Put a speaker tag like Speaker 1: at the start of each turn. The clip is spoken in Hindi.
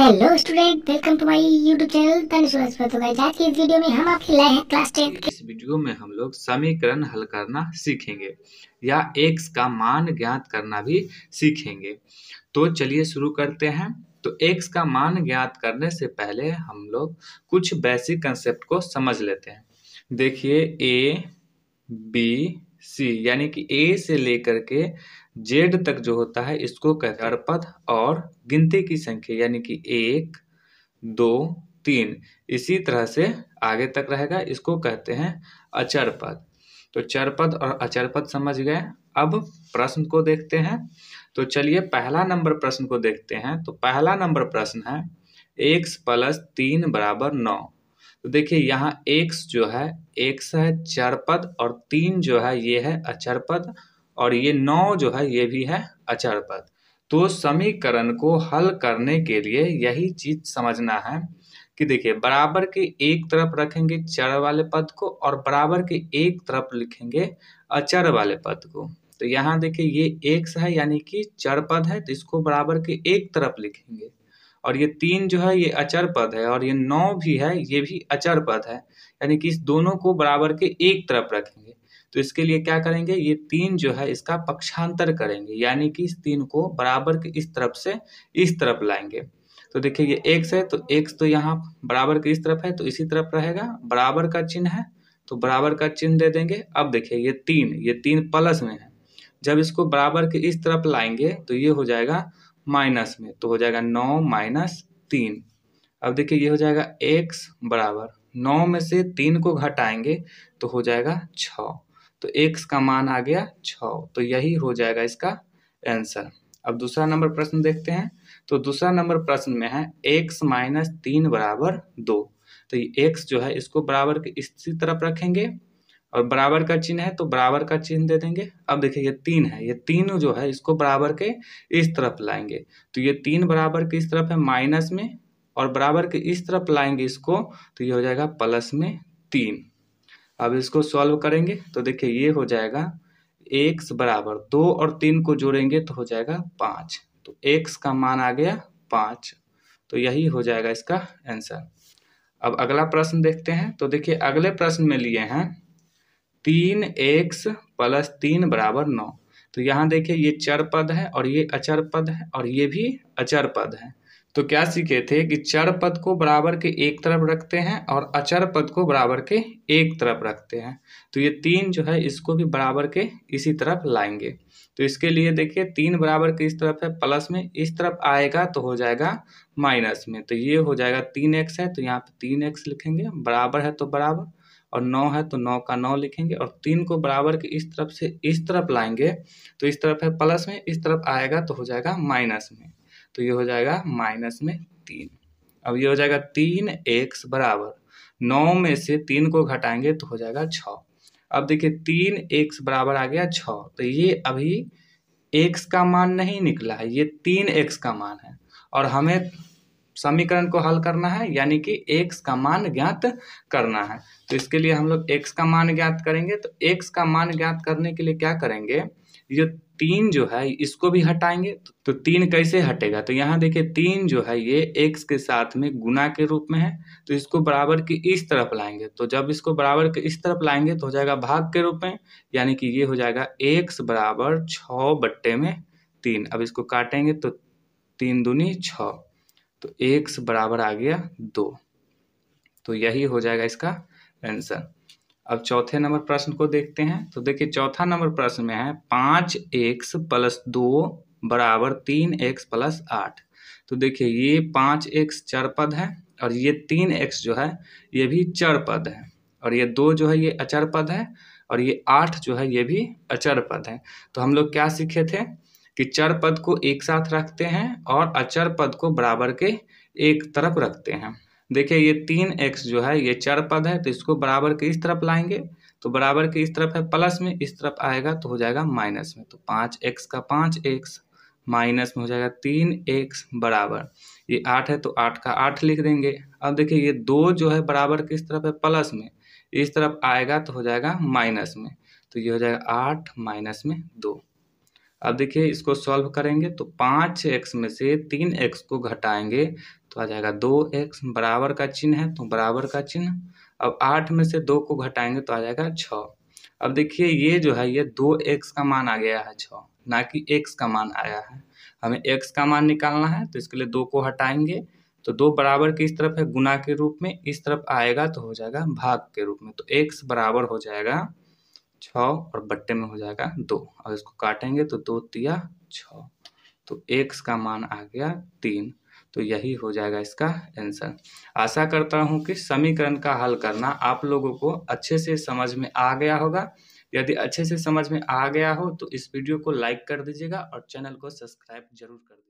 Speaker 1: hello student welcome to my YouTube channel Tanusuraj पर तो गाइस आज की इस वीडियो में हम आपके लाए हैं क्लास 10 के इस वीडियो में हम लोग समीकरण हल करना सीखेंगे या x का मान ज्ञात करना भी सीखेंगे तो चलिए शुरू करते हैं तो x का मान ज्ञात करने से पहले हम लोग कुछ बेसिक कंसेप्ट को समझ लेते हैं देखिए a b c यानी कि a से लेकर के जेड तक जो होता है इसको कहते हैं और गिनती की संख्या यानी कि एक दो तीन इसी तरह से आगे तक रहेगा इसको कहते हैं अचर पद तो चर पद और अचर पद समझ गए अब प्रश्न को देखते हैं तो चलिए पहला नंबर प्रश्न को देखते हैं तो पहला नंबर प्रश्न है एक प्लस तीन बराबर नौ तो देखिए यहाँ एक जो है एक है चर पद और तीन जो है ये है अचर पद और ये नौ जो है ये भी है अचर पद तो समीकरण को हल करने के लिए यही चीज समझना है कि देखिए बराबर के एक तरफ रखेंगे चर वाले पद को और बराबर के एक तरफ लिखेंगे अचर वाले पद को तो यहाँ देखिए ये एक है यानी कि चर पद है तो इसको बराबर के एक तरफ लिखेंगे और ये तीन जो है ये अचर पद है और ये नौ भी है ये भी अचर पद है यानी कि इस दोनों को बराबर के एक तरफ रखेंगे तो इसके लिए क्या करेंगे ये तीन जो है इसका पक्षांतर करेंगे यानी कि इस तीन को बराबर के इस तरफ से इस तरफ लाएंगे तो देखिए ये एक्स है तो एक्स तो यहाँ बराबर के इस तरफ है तो इसी तरफ रहेगा बराबर का चिन्ह है तो बराबर का चिन्ह दे देंगे अब देखिए ये तीन ये तीन प्लस में है जब इसको बराबर के इस तरफ लाएंगे तो ये हो जाएगा माइनस में तो हो जाएगा नौ माइनस तीन अब देखिए ये हो जाएगा एक्स बराबर नौ में से तीन को घटाएंगे तो हो जाएगा छः तो एक्स का मान आ गया छ तो यही हो जाएगा इसका आंसर अब दूसरा नंबर प्रश्न देखते हैं तो दूसरा नंबर प्रश्न में है x माइनस तीन बराबर दो तो ये x जो है इसको बराबर के इसी तरफ रखेंगे और बराबर का चिन्ह है तो बराबर का चिन्ह दे देंगे अब देखिए ये तीन है ये तीनों जो है इसको बराबर के इस तरफ लाएंगे तो ये तीन बराबर के इस तरफ है माइनस में और बराबर के इस तरफ लाएंगे इसको तो ये हो जाएगा प्लस में तीन अब इसको सॉल्व करेंगे तो देखिए ये हो जाएगा एक्स बराबर दो और तीन को जोड़ेंगे तो हो जाएगा पाँच तो एक्स का मान आ गया पाँच तो यही हो जाएगा इसका आंसर अब अगला प्रश्न देखते हैं तो देखिए अगले प्रश्न में लिए हैं तीन एक्स प्लस तीन बराबर नौ तो यहाँ देखिए ये चर पद है और ये अचर पद है और ये भी अचर पद है तो क्या सीखे थे कि चर पद को बराबर के एक तरफ रखते हैं और अचर पद को बराबर के एक तरफ रखते हैं तो ये तीन जो है इसको भी बराबर के इसी तरफ लाएंगे तो इसके लिए देखिए तीन बराबर के इस तरफ है प्लस में इस तरफ आएगा तो हो जाएगा माइनस में तो ये हो जाएगा तीन एक्स है तो यहाँ पे तीन एक्स लिखेंगे बराबर है तो बराबर और नौ है तो नौ का नौ लिखेंगे और तीन को बराबर के इस तरफ से इस तरफ लाएंगे तो इस तरफ है प्लस में इस तरफ आएगा तो हो जाएगा माइनस में तो ये हो जाएगा माइनस में तीन अब ये हो जाएगा तीन एक्स बराबर नौ में से तीन को घटाएंगे तो हो जाएगा छ अब देखिए तीन एक्स बराबर आ गया छ तो ये अभी एक्स का मान नहीं निकला है ये तीन एक्स का मान है और हमें समीकरण को हल करना है यानी कि एक्स का मान ज्ञात करना है तो इसके लिए हम लोग एक्स का मान ज्ञात करेंगे तो एक्स का मान ज्ञात करने के लिए क्या करेंगे ये तीन जो है इसको भी हटाएंगे तो, तो तीन कैसे हटेगा तो यहाँ देखिए तीन जो है ये x के साथ में गुना के रूप में है तो इसको बराबर के इस तरफ लाएंगे तो जब इसको बराबर के इस तरफ लाएंगे तो हो जाएगा भाग के रूप में यानी कि ये हो जाएगा x बराबर छ बट्टे में तीन अब इसको काटेंगे तो तीन दूनी छ तो एक्स बराबर आ गया दो तो यही हो जाएगा इसका आंसर अब चौथे नंबर प्रश्न को देखते हैं तो देखिए चौथा नंबर प्रश्न में है पाँच एक्स प्लस दो बराबर तीन एक्स प्लस आठ तो देखिए ये पाँच एक्स चर पद है और ये तीन एक्स जो है ये भी चरपद पद है और ये दो जो है ये अचर पद है और ये आठ जो है ये भी अचर पद है तो हम लोग क्या सीखे थे कि चर पद को एक साथ रखते हैं और अचर पद को बराबर के एक तरफ रखते हैं देखिए ये तीन एक्स जो है ये चार पद है तो इसको बराबर के इस तरफ लाएंगे तो बराबर के इस तरफ है प्लस में इस तरफ आएगा तो हो जाएगा माइनस में तो पाँच एक्स का पाँच एक्स माइनस में हो जाएगा तीन एक्स बराबर ये आठ है तो आठ का आठ लिख देंगे अब देखिए ये दो जो है बराबर किस तरफ है प्लस में इस तरफ आएगा तो हो जाएगा माइनस में तो ये हो जाएगा आठ माइनस में दो अब देखिए इसको सॉल्व करेंगे तो पाँच एक्स में से तीन एक्स को घटाएंगे तो आ जाएगा दो एक्स बराबर का चिन्ह है तो बराबर का चिन्ह अब आठ में से दो को घटाएंगे तो आ जाएगा छ अब देखिए ये जो है ये दो एक्स का मान आ गया है छ ना कि एक्स का मान आया है हमें एक्स का मान निकालना है तो इसके लिए दो को हटाएंगे तो दो बराबर की इस तरफ है गुना के रूप में इस तरफ आएगा तो हो जाएगा भाग के रूप में तो एक्स बराबर हो जाएगा छ और बट्टे में हो जाएगा दो और इसको काटेंगे तो दो तिया छ तो एक्स का मान आ गया तीन तो यही हो जाएगा इसका आंसर आशा करता हूँ कि समीकरण का हल करना आप लोगों को अच्छे से समझ में आ गया होगा यदि अच्छे से समझ में आ गया हो तो इस वीडियो को लाइक कर दीजिएगा और चैनल को सब्सक्राइब जरूर कर दीजिएगा